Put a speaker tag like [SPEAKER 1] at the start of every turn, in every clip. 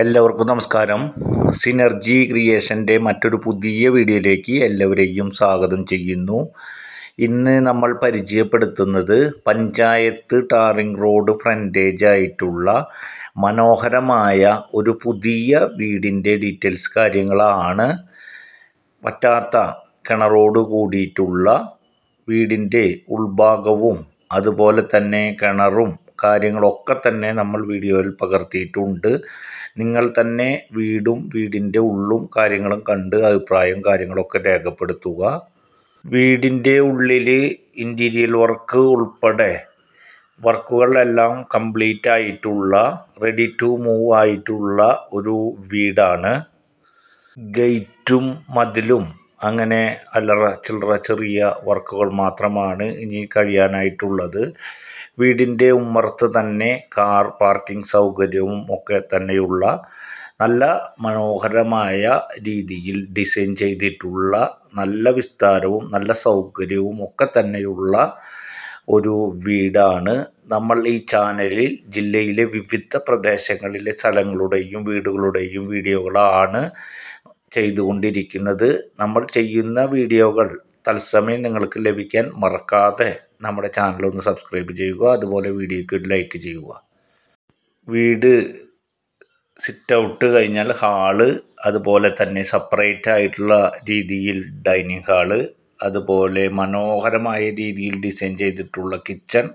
[SPEAKER 1] എല്ലാവർക്കും നമസ്കാരം സിനർജി ക്രിയേഷൻ്റെ മറ്റൊരു പുതിയ വീഡിയോയിലേക്ക് എല്ലാവരെയും സ്വാഗതം ചെയ്യുന്നു ഇന്ന് നമ്മൾ പരിചയപ്പെടുത്തുന്നത് പഞ്ചായത്ത് ടാറിംഗ് റോഡ് ഫ്രണ്ടേജ് ആയിട്ടുള്ള മനോഹരമായ ഒരു പുതിയ വീടിൻ്റെ ഡീറ്റെയിൽസ് കാര്യങ്ങളാണ് പറ്റാത്ത കിണറോട് കൂടിയിട്ടുള്ള വീടിൻ്റെ ഉൾഭാഗവും അതുപോലെ തന്നെ കിണറും കാര്യങ്ങളൊക്കെ തന്നെ നമ്മൾ വീഡിയോയിൽ പകർത്തിയിട്ടുണ്ട് നിങ്ങൾ തന്നെ വീടും വീടിൻ്റെ ഉള്ളും കാര്യങ്ങളും കണ്ട് അഭിപ്രായവും കാര്യങ്ങളൊക്കെ രേഖപ്പെടുത്തുക വീടിൻ്റെ ഉള്ളിൽ ഇൻറ്റീരിയൽ വർക്ക് ഉൾപ്പെടെ വർക്കുകളെല്ലാം കംപ്ലീറ്റ് ആയിട്ടുള്ള റെഡി ടു മൂവ് ആയിട്ടുള്ള ഒരു വീടാണ് ഗേറ്റും മതിലും അങ്ങനെ അല്ലറ ചില്ലറ ചെറിയ വർക്കുകൾ മാത്രമാണ് ഇനി കഴിയാനായിട്ടുള്ളത് വീടിൻ്റെ ഉമ്മറത്ത് തന്നെ കാർ പാർക്കിംഗ് സൗകര്യവും ഒക്കെ തന്നെയുള്ള നല്ല മനോഹരമായ രീതിയിൽ ഡിസൈൻ ചെയ്തിട്ടുള്ള നല്ല വിസ്താരവും നല്ല സൗകര്യവും ഒക്കെ തന്നെയുള്ള ഒരു വീടാണ് നമ്മൾ ഈ ചാനലിൽ ജില്ലയിലെ വിവിധ പ്രദേശങ്ങളിലെ സ്ഥലങ്ങളുടെയും വീടുകളുടെയും വീഡിയോകളാണ് ചെയ്തുകൊണ്ടിരിക്കുന്നത് നമ്മൾ ചെയ്യുന്ന വീഡിയോകൾ തത്സമയം നിങ്ങൾക്ക് ലഭിക്കാൻ മറക്കാതെ നമ്മുടെ ചാനൽ ഒന്ന് സബ്സ്ക്രൈബ് ചെയ്യുക അതുപോലെ വീഡിയോയ്ക്ക് ഒരു ലൈക്ക് ചെയ്യുക വീട് സിറ്റ് ഔട്ട് കഴിഞ്ഞാൽ ഹാള് അതുപോലെ തന്നെ സെപ്പറേറ്റ് ആയിട്ടുള്ള രീതിയിൽ ഡൈനിങ് ഹാള് അതുപോലെ മനോഹരമായ രീതിയിൽ ഡിസൈൻ ചെയ്തിട്ടുള്ള കിച്ചൺ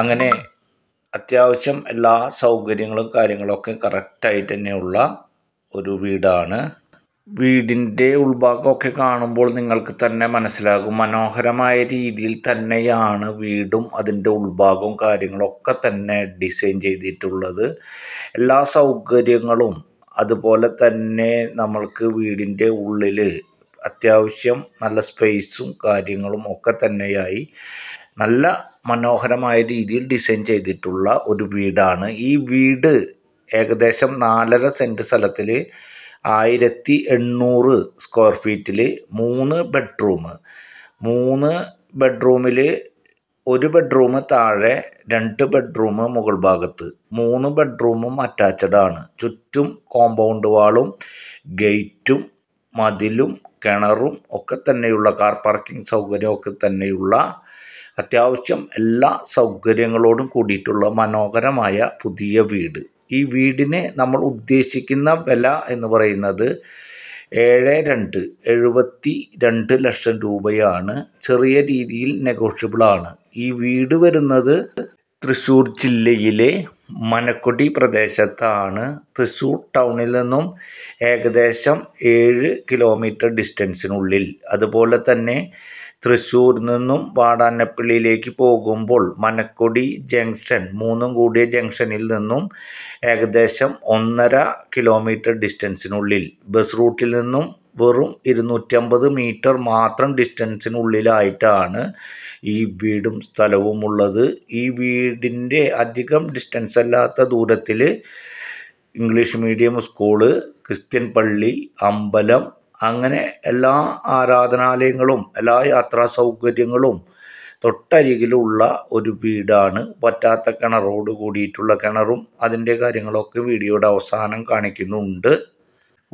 [SPEAKER 1] അങ്ങനെ അത്യാവശ്യം എല്ലാ സൗകര്യങ്ങളും കാര്യങ്ങളൊക്കെ കറക്റ്റായിട്ട് തന്നെയുള്ള ഒരു വീടാണ് വീടിൻ്റെ ഉൾഭാഗമൊക്കെ കാണുമ്പോൾ നിങ്ങൾക്ക് തന്നെ മനസ്സിലാകും മനോഹരമായ രീതിയിൽ തന്നെയാണ് വീടും അതിൻ്റെ ഉൾഭാഗവും കാര്യങ്ങളൊക്കെ തന്നെ ഡിസൈൻ ചെയ്തിട്ടുള്ളത് എല്ലാ സൗകര്യങ്ങളും അതുപോലെ തന്നെ നമ്മൾക്ക് വീടിൻ്റെ ഉള്ളിൽ അത്യാവശ്യം നല്ല സ്പേസും കാര്യങ്ങളും ഒക്കെ തന്നെയായി നല്ല മനോഹരമായ രീതിയിൽ ഡിസൈൻ ചെയ്തിട്ടുള്ള ഒരു വീടാണ് ഈ വീട് ഏകദേശം നാലര സെൻറ്റ് സ്ഥലത്തിൽ ആയിരത്തി എണ്ണൂറ് സ്ക്വയർ ഫീറ്റിൽ മൂന്ന് ബെഡ്റൂം മൂന്ന് ബെഡ്റൂമിൽ ഒരു ബെഡ്റൂം താഴെ രണ്ട് ബെഡ്റൂം മുകൾ ഭാഗത്ത് മൂന്ന് ബെഡ്റൂമും അറ്റാച്ചഡാണ് ചുറ്റും കോമ്പൗണ്ട് വാളും ഗേറ്റും മതിലും കിണറും ഒക്കെ തന്നെയുള്ള കാർ പാർക്കിംഗ് ഒക്കെ തന്നെയുള്ള അത്യാവശ്യം എല്ലാ സൗകര്യങ്ങളോടും കൂടിയിട്ടുള്ള മനോഹരമായ പുതിയ വീട് ഈ വീടിന് നമ്മൾ ഉദ്ദേശിക്കുന്ന വില എന്ന് പറയുന്നത് ഏഴ് രണ്ട് എഴുപത്തി രണ്ട് ലക്ഷം രൂപയാണ് ചെറിയ രീതിയിൽ നെഗോഷ്യബിളാണ് ഈ വീട് വരുന്നത് തൃശ്ശൂർ ജില്ലയിലെ മനക്കൊടി പ്രദേശത്താണ് തൃശ്ശൂർ ടൗണിൽ നിന്നും ഏകദേശം ഏഴ് കിലോമീറ്റർ ഡിസ്റ്റൻസിനുള്ളിൽ അതുപോലെ തന്നെ തൃശൂർ നിന്നും വാടാനപ്പള്ളിയിലേക്ക് പോകുമ്പോൾ മനക്കൊടി ജംഗ്ഷൻ മൂന്നും കൂടിയ ജംഗ്ഷനിൽ നിന്നും ഏകദേശം ഒന്നര കിലോമീറ്റർ ഡിസ്റ്റൻസിനുള്ളിൽ ബസ് റൂട്ടിൽ നിന്നും വെറും ഇരുന്നൂറ്റമ്പത് മീറ്റർ മാത്രം ഡിസ്റ്റൻസിനുള്ളിലായിട്ടാണ് ഈ വീടും സ്ഥലവും ഉള്ളത് ഈ വീടിൻ്റെ അധികം ഡിസ്റ്റൻസ് അല്ലാത്ത ദൂരത്തിൽ ഇംഗ്ലീഷ് മീഡിയം സ്കൂള് ക്രിസ്ത്യൻ പള്ളി അമ്പലം അങ്ങനെ എല്ലാ ആരാധനാലയങ്ങളും എല്ലാ യാത്രാ സൗകര്യങ്ങളും തൊട്ടരികിലുള്ള ഒരു വീടാണ് വറ്റാത്ത കിണറോട് കൂടിയിട്ടുള്ള കിണറും അതിൻ്റെ കാര്യങ്ങളൊക്കെ വീഡിയോയുടെ അവസാനം കാണിക്കുന്നുണ്ട്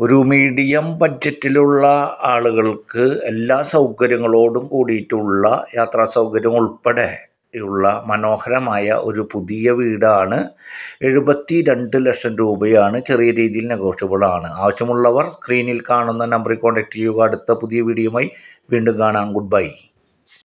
[SPEAKER 1] ഒരു മീഡിയം ബഡ്ജറ്റിലുള്ള ആളുകൾക്ക് എല്ലാ സൗകര്യങ്ങളോടും കൂടിയിട്ടുള്ള യാത്രാ സൗകര്യം ഉൾപ്പെടെ ഉള്ള മനോഹരമായ ഒരു പുതിയ വീടാണ് എഴുപത്തി രണ്ട് ലക്ഷം രൂപയാണ് ചെറിയ രീതിയിൽ നെഗോഷ്യബിൾ ആണ് ആവശ്യമുള്ളവർ സ്ക്രീനിൽ കാണുന്ന നമ്പറിൽ കോൺടാക്റ്റ് ചെയ്യുക അടുത്ത പുതിയ വീഡിയോയുമായി വീണ്ടും കാണാം ഗുഡ് ബൈ